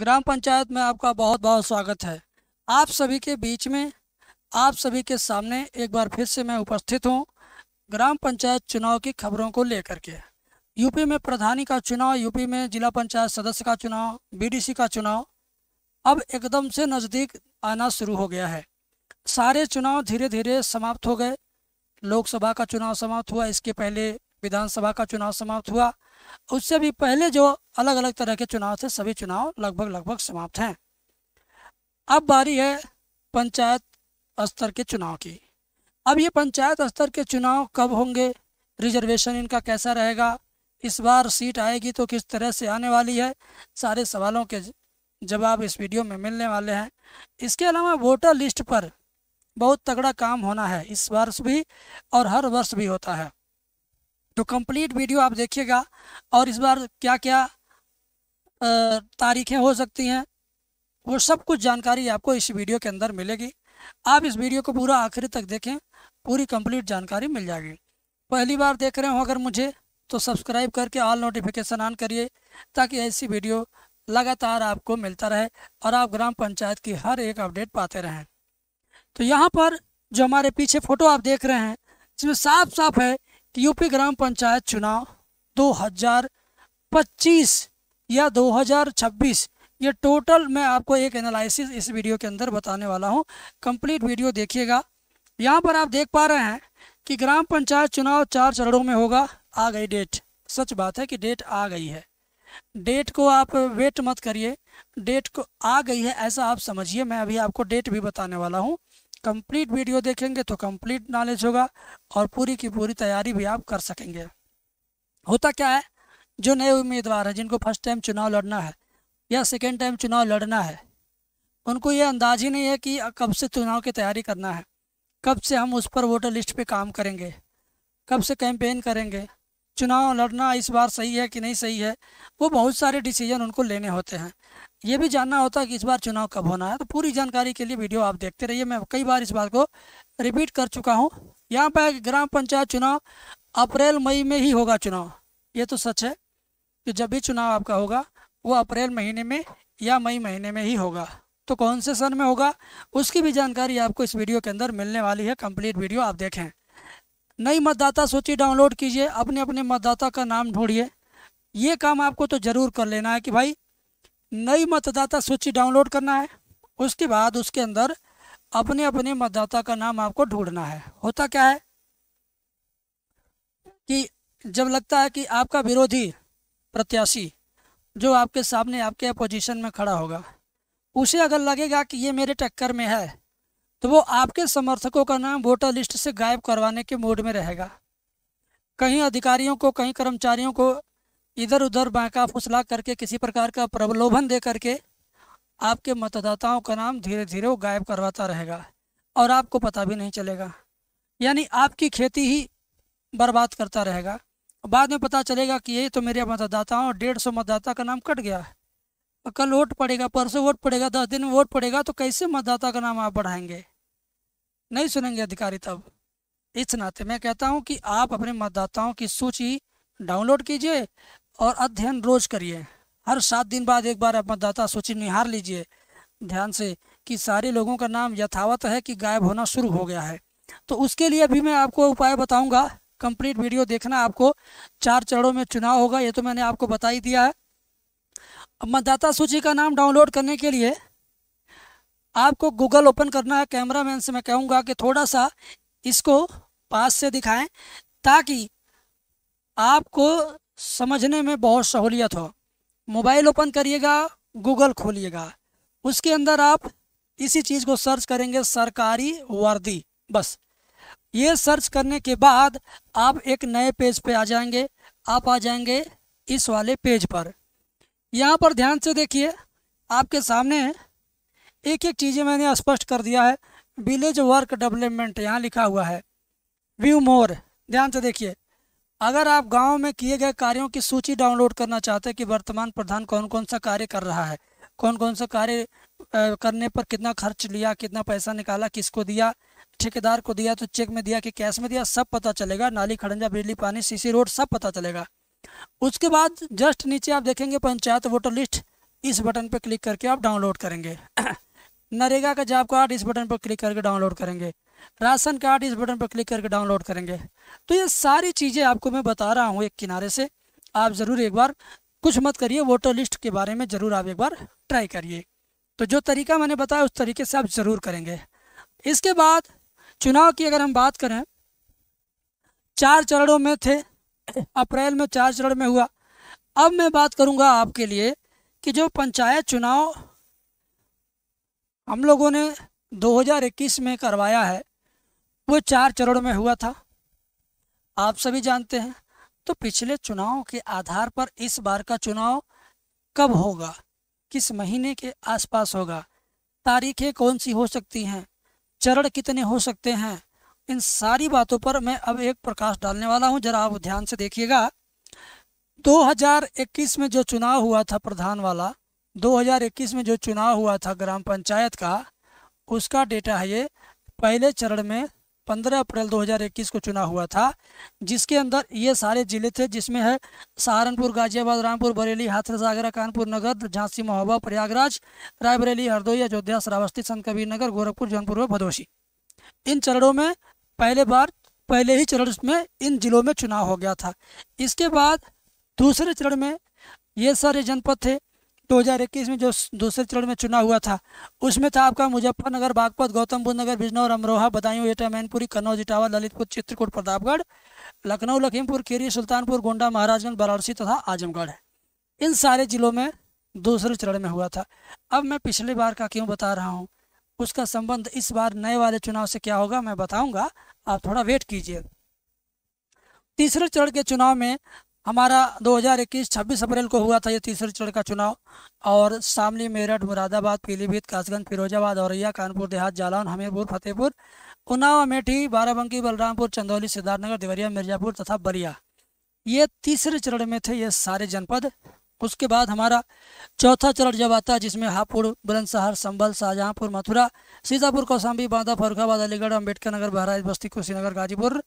ग्राम पंचायत में आपका बहुत बहुत स्वागत है आप सभी के बीच में आप सभी के सामने एक बार फिर से मैं उपस्थित हूँ ग्राम पंचायत चुनाव की खबरों को लेकर के यूपी में प्रधानी का चुनाव यूपी में जिला पंचायत सदस्य का चुनाव बीडीसी का चुनाव अब एकदम से नज़दीक आना शुरू हो गया है सारे चुनाव धीरे धीरे समाप्त हो गए लोकसभा का चुनाव समाप्त हुआ इसके पहले विधानसभा का चुनाव समाप्त हुआ उससे भी पहले जो अलग अलग तरह के चुनाव थे सभी चुनाव लगभग लगभग समाप्त हैं अब बारी है पंचायत स्तर के चुनाव की अब ये पंचायत स्तर के चुनाव कब होंगे रिजर्वेशन इनका कैसा रहेगा इस बार सीट आएगी तो किस तरह से आने वाली है सारे सवालों के जवाब इस वीडियो में मिलने वाले हैं इसके अलावा वोटर लिस्ट पर बहुत तगड़ा काम होना है इस वर्ष भी और हर वर्ष भी होता है तो कंप्लीट वीडियो आप देखिएगा और इस बार क्या क्या तारीखें हो सकती हैं वो सब कुछ जानकारी आपको इस वीडियो के अंदर मिलेगी आप इस वीडियो को पूरा आखिरी तक देखें पूरी कंप्लीट जानकारी मिल जाएगी पहली बार देख रहे हो अगर मुझे तो सब्सक्राइब करके ऑल नोटिफिकेशन ऑन करिए ताकि ऐसी वीडियो लगातार आपको मिलता रहे और आप ग्राम पंचायत की हर एक अपडेट पाते रहें तो यहाँ पर जो हमारे पीछे फ़ोटो आप देख रहे हैं जिसमें साफ साफ है यूपी ग्राम पंचायत चुनाव 2025 या 2026 ये टोटल मैं आपको एक एनालिसिस इस वीडियो के अंदर बताने वाला हूँ कंप्लीट वीडियो देखिएगा यहाँ पर आप देख पा रहे हैं कि ग्राम पंचायत चुनाव चार चरणों में होगा आ गई डेट सच बात है कि डेट आ गई है डेट को आप वेट मत करिए डेट को आ गई है ऐसा आप समझिए मैं अभी आपको डेट भी बताने वाला हूँ कंप्लीट वीडियो देखेंगे तो कंप्लीट नॉलेज होगा और पूरी की पूरी तैयारी भी आप कर सकेंगे होता क्या है जो नए उम्मीदवार हैं जिनको फर्स्ट टाइम चुनाव लड़ना है या सेकेंड टाइम चुनाव लड़ना है उनको ये अंदाज ही नहीं है कि कब से चुनाव की तैयारी करना है कब से हम उस पर वोटर लिस्ट पर काम करेंगे कब से कैंपेन करेंगे चुनाव लड़ना इस बार सही है कि नहीं सही है वो बहुत सारे डिसीजन उनको लेने होते हैं ये भी जानना होता है कि इस बार चुनाव कब होना है तो पूरी जानकारी के लिए वीडियो आप देखते रहिए मैं कई बार इस बात को रिपीट कर चुका हूँ यहाँ पर ग्राम पंचायत चुनाव अप्रैल मई में ही होगा चुनाव ये तो सच है कि जब भी चुनाव आपका होगा वो अप्रैल महीने में या मई महीने में ही होगा तो कौन से सन में होगा उसकी भी जानकारी आपको इस वीडियो के अंदर मिलने वाली है कंप्लीट वीडियो आप देखें नई मतदाता सूची डाउनलोड कीजिए अपने अपने मतदाता का नाम ढूंढिए ये काम आपको तो ज़रूर कर लेना है कि भाई नई मतदाता सूची डाउनलोड करना है उसके बाद उसके अंदर अपने अपने मतदाता का नाम आपको ढूंढना है होता क्या है कि जब लगता है कि आपका विरोधी प्रत्याशी जो आपके सामने आपके अपोजिशन में खड़ा होगा उसे अगर लगेगा कि ये मेरे टक्कर में है तो वो आपके समर्थकों का नाम वोटर लिस्ट से गायब करवाने के मूड में रहेगा कहीं अधिकारियों को कहीं कर्मचारियों को इधर उधर बांका फुसला करके किसी प्रकार का प्रलोभन दे करके आपके मतदाताओं का नाम धीरे धीरे वो गायब करवाता रहेगा और आपको पता भी नहीं चलेगा यानी आपकी खेती ही बर्बाद करता रहेगा बाद में पता चलेगा कि ये तो मेरे मतदाताओं डेढ़ सौ मतदाता का नाम कट गया है कल वोट पड़ेगा परसों वोट पड़ेगा दस दिन में वोट पड़ेगा तो कैसे मतदाता का नाम आप बढ़ाएंगे नहीं सुनेंगे अधिकारी तब इस नाते मैं कहता हूँ कि आप अपने मतदाताओं की सूची डाउनलोड कीजिए और अध्ययन रोज करिए हर सात दिन बाद एक बार आप मतदाता सूची निहार लीजिए ध्यान से कि सारे लोगों का नाम यथावत है कि गायब होना शुरू हो गया है तो उसके लिए भी मैं आपको उपाय बताऊंगा कंप्लीट वीडियो देखना आपको चार चरणों में चुनाव होगा ये तो मैंने आपको बता ही दिया है मतदाता सूची का नाम डाउनलोड करने के लिए आपको गूगल ओपन करना है कैमरा मैन से मैं कहूँगा कि थोड़ा सा इसको पास से दिखाएं ताकि आपको समझने में बहुत सहूलियत हो मोबाइल ओपन करिएगा गूगल खोलिएगा उसके अंदर आप इसी चीज़ को सर्च करेंगे सरकारी वर्दी बस ये सर्च करने के बाद आप एक नए पेज पे आ जाएंगे आप आ जाएंगे इस वाले पेज पर यहाँ पर ध्यान से देखिए आपके सामने एक एक चीज़ें मैंने स्पष्ट कर दिया है विलेज वर्क डेवलपमेंट यहाँ लिखा हुआ है व्यू मोर ध्यान से देखिए अगर आप गांव में किए गए कार्यों की सूची डाउनलोड करना चाहते हैं कि वर्तमान प्रधान कौन कौन सा कार्य कर रहा है कौन कौन सा कार्य करने पर कितना खर्च लिया कितना पैसा निकाला किसको दिया ठेकेदार को दिया तो चेक में दिया कि कैश में दिया सब पता चलेगा नाली खड़ंजा बिजली पानी सीसी रोड सब पता चलेगा उसके बाद जस्ट नीचे आप देखेंगे पंचायत वोटर लिस्ट इस बटन पर क्लिक करके आप डाउनलोड करेंगे नरेगा का जॉब कार्ड इस बटन पर क्लिक करके डाउनलोड करेंगे राशन कार्ड इस बटन पर क्लिक करके डाउनलोड करेंगे तो ये सारी चीज़ें आपको मैं बता रहा हूँ एक किनारे से आप ज़रूर एक बार कुछ मत करिए वोटर लिस्ट के बारे में ज़रूर आप एक बार ट्राई करिए तो जो तरीका मैंने बताया उस तरीके से आप ज़रूर करेंगे इसके बाद चुनाव की अगर हम बात करें चार चरणों में थे अप्रैल में चार चरण में हुआ अब मैं बात करूंगा आपके लिए कि जो पंचायत चुनाव हम लोगों ने 2021 में करवाया है वो चार चरण में हुआ था आप सभी जानते हैं तो पिछले चुनाव के आधार पर इस बार का चुनाव कब होगा किस महीने के आसपास होगा तारीखें कौन सी हो सकती हैं चरण कितने हो सकते हैं इन सारी बातों पर मैं अब एक प्रकाश डालने वाला हूं जरा आप ध्यान से देखिएगा 2021 में जो चुनाव हुआ था प्रधान वाला 2021 में जो चुनाव हुआ था ग्राम पंचायत का उसका डेटा है ये पहले चरण में 15 अप्रैल 2021 को चुनाव हुआ था जिसके अंदर ये सारे जिले थे जिसमें है सहारनपुर गाजियाबाद रामपुर बरेली हाथरस आगरा कानपुर नगर झांसी महोबा प्रयागराज रायबरेली हरदोई अयोध्या श्रावस्ती संत कबीर नगर गोरखपुर जौनपुर और भदोशी इन चरणों में पहले बार पहले ही चरण में इन जिलों में चुनाव हो गया था इसके बाद दूसरे चरण में ये सारे जनपद थे 2021 में जो दूसरे चरण में चुना हुआ था उसमें था आपका मुजफ्फरनगर बागपत गौतम बुद्ध नगर बिजनौर अमरोहा बदायूं एटा मैनपुरी कन्नौज इटावा ललितपुर चित्रकूट प्रतापगढ़ लखनऊ लखीमपुर खीरी सुल्तानपुर गोंडा महाराजगंज वाराणसी तथा आजमगढ़ इन सारे जिलों में दूसरे चरण में हुआ था अब मैं पिछली बार का क्यों बता रहा हूँ उसका संबंध इस बार नए वाले चुनाव से क्या होगा मैं बताऊँगा आप थोड़ा वेट कीजिए तीसरे चरण के चुनाव में हमारा 2021 26 अप्रैल को हुआ था ये तीसरे चरण का चुनाव और शामली मेरठ मुरादाबाद पीलीभीत कासगंज फिरोजाबाद औरैया कानपुर देहात जालौन हमीरपुर फतेहपुर उन्नाव अमेठी बाराबंकी बलरामपुर चंदौली सिद्धार्थनगर देवरिया मिर्जापुर तथा बलिया ये तीसरे चरण में थे ये सारे जनपद उसके बाद हमारा चौथा चरण जब आता है जिसमें हापुड़ बुलंदशहर संभल शाहजहांपुर मथुरा सीतापुर कौशाम्बी बांदा फरुखाबाद अलीगढ़ अम्बेडकर नगर बहराइच बस्ती कुशीनगर गाजीपुर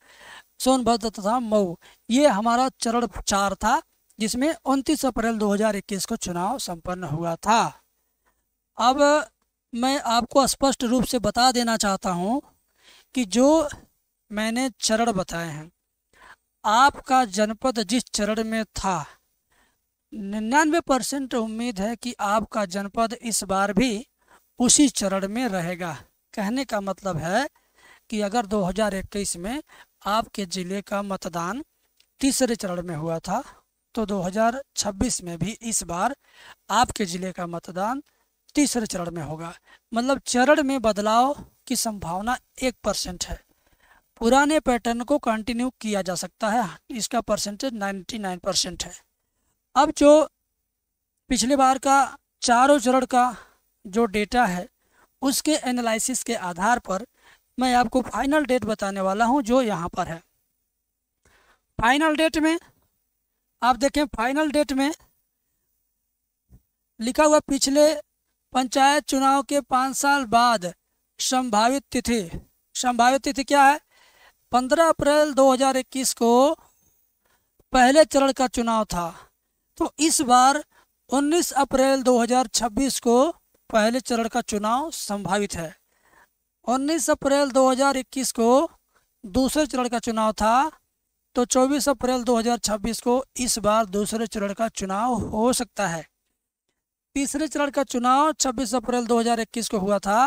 सोनभद्र तथा मऊ ये हमारा चरण चार था जिसमें उनतीस अप्रैल 2021 को चुनाव संपन्न हुआ था अब मैं आपको स्पष्ट रूप से बता देना चाहता हूँ कि जो मैंने चरण बताए हैं आपका जनपद जिस चरण में था निन्यानवे परसेंट उम्मीद है कि आपका जनपद इस बार भी उसी चरण में रहेगा कहने का मतलब है कि अगर 2021 में आपके ज़िले का मतदान तीसरे चरण में हुआ था तो 2026 में भी इस बार आपके ज़िले का मतदान तीसरे चरण में होगा मतलब चरण में बदलाव की संभावना एक परसेंट है पुराने पैटर्न को कंटिन्यू किया जा सकता है इसका परसेंटेज 99 परसेंट है अब जो पिछले बार का चारों चरण का जो डेटा है उसके एनालिसिस के आधार पर मैं आपको फाइनल डेट बताने वाला हूं जो यहां पर है फाइनल डेट में आप देखें फाइनल डेट में लिखा हुआ पिछले पंचायत चुनाव के पाँच साल बाद संभावित तिथि संभावित तिथि क्या है पंद्रह अप्रैल 2021 को पहले चरण का चुनाव था तो इस बार 19 अप्रैल 2026 को पहले चरण का चुनाव संभावित है 19 अप्रैल 2021 को दूसरे चरण का चुनाव था तो 24 अप्रैल 2026 को इस बार दूसरे चरण का चुनाव हो सकता है तीसरे चरण का चुनाव 26 अप्रैल 2021 को हुआ था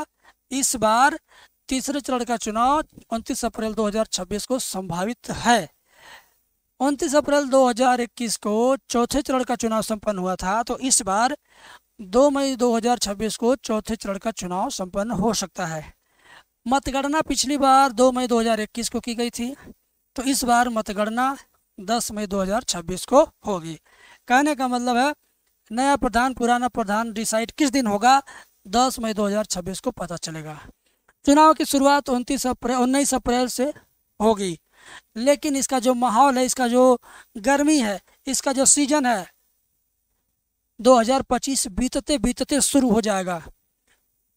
इस बार तीसरे चरण का चुनाव 29 अप्रैल 2026 को संभावित है उनतीस अप्रैल 2021 को चौथे चरण का चुनाव संपन्न हुआ था तो इस बार 2 मई 2026 को चौथे चरण का चुनाव संपन्न हो सकता है मतगणना पिछली बार 2 मई 2021 को की गई थी तो इस बार मतगणना 10 मई 2026 को होगी कहने का मतलब है नया प्रधान पुराना प्रधान डिसाइड किस दिन होगा 10 मई 2026 को पता चलेगा चुनाव की शुरुआत उनतीस अप्रैल उन्नीस अप्रैल से होगी लेकिन इसका जो माहौल है इसका जो गर्मी है इसका जो सीजन है 2025 बीतते बीतते शुरू हो जाएगा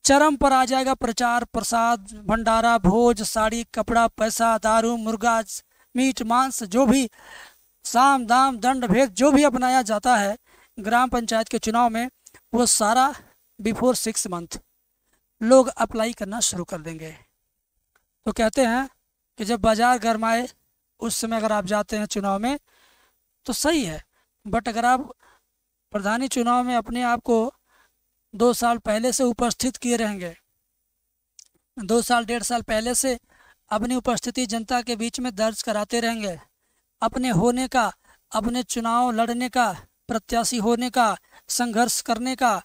चरम पर आ जाएगा प्रचार प्रसाद भंडारा भोज साड़ी कपड़ा पैसा दारू मुर्गा मीट मांस जो भी साम दाम दंड भेद जो भी अपनाया जाता है ग्राम पंचायत के चुनाव में वो सारा बिफोर सिक्स मंथ लोग अप्लाई करना शुरू कर देंगे तो कहते हैं कि जब बाजार गर्माए उस समय अगर आप जाते हैं चुनाव में तो सही है बट अगर आप प्रधानी चुनाव में अपने आप को दो साल पहले से उपस्थित किए रहेंगे दो साल डेढ़ साल पहले से अपनी उपस्थिति जनता के बीच में दर्ज कराते रहेंगे अपने होने का अपने चुनाव लड़ने का प्रत्याशी होने का संघर्ष करने का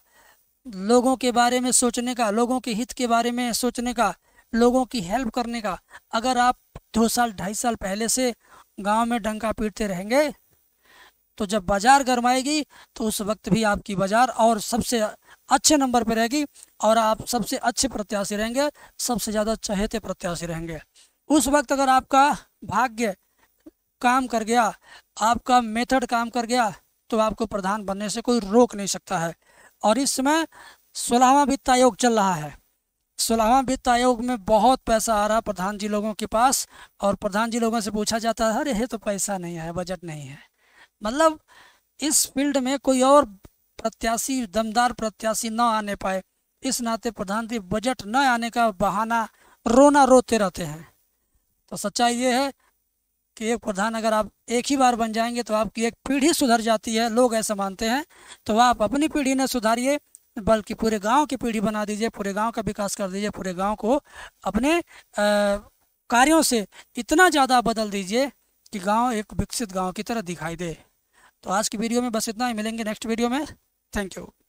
लोगों के बारे में सोचने का लोगों के हित के बारे में सोचने का लोगों की हेल्प करने का अगर आप दो साल ढाई साल पहले से गांव में डंका पीटते रहेंगे तो जब बाज़ार गर्माएगी तो उस वक्त भी आपकी बाज़ार और सबसे अच्छे नंबर पर रहेगी और आप सबसे अच्छे प्रत्याशी रहेंगे सबसे ज़्यादा चहेते प्रत्याशी रहेंगे उस वक्त अगर आपका भाग्य काम कर गया आपका मेथड काम कर गया तो आपको प्रधान बनने से कोई रोक नहीं सकता है और इस समय सोलहवा वित्त आयोग चल रहा है सोलहवा वित्त आयोग में बहुत पैसा आ रहा प्रधान जी लोगों के पास और प्रधान जी लोगों से पूछा जाता है अरे तो पैसा नहीं है बजट नहीं है मतलब इस फील्ड में कोई और प्रत्याशी दमदार प्रत्याशी न आने पाए इस नाते प्रधान जी बजट न आने का बहाना रोना रोते रहते हैं तो सच्चाई ये है कि एक प्रधान अगर आप एक ही बार बन जाएंगे तो आपकी एक पीढ़ी सुधर जाती है लोग ऐसा मानते हैं तो आप अपनी पीढ़ी न सुधारिए बल्कि पूरे गांव की पीढ़ी बना दीजिए पूरे गांव का विकास कर दीजिए पूरे गांव को अपने कार्यों से इतना ज़्यादा बदल दीजिए कि गांव एक विकसित गांव की तरह दिखाई दे तो आज की वीडियो में बस इतना ही मिलेंगे नेक्स्ट वीडियो में थैंक यू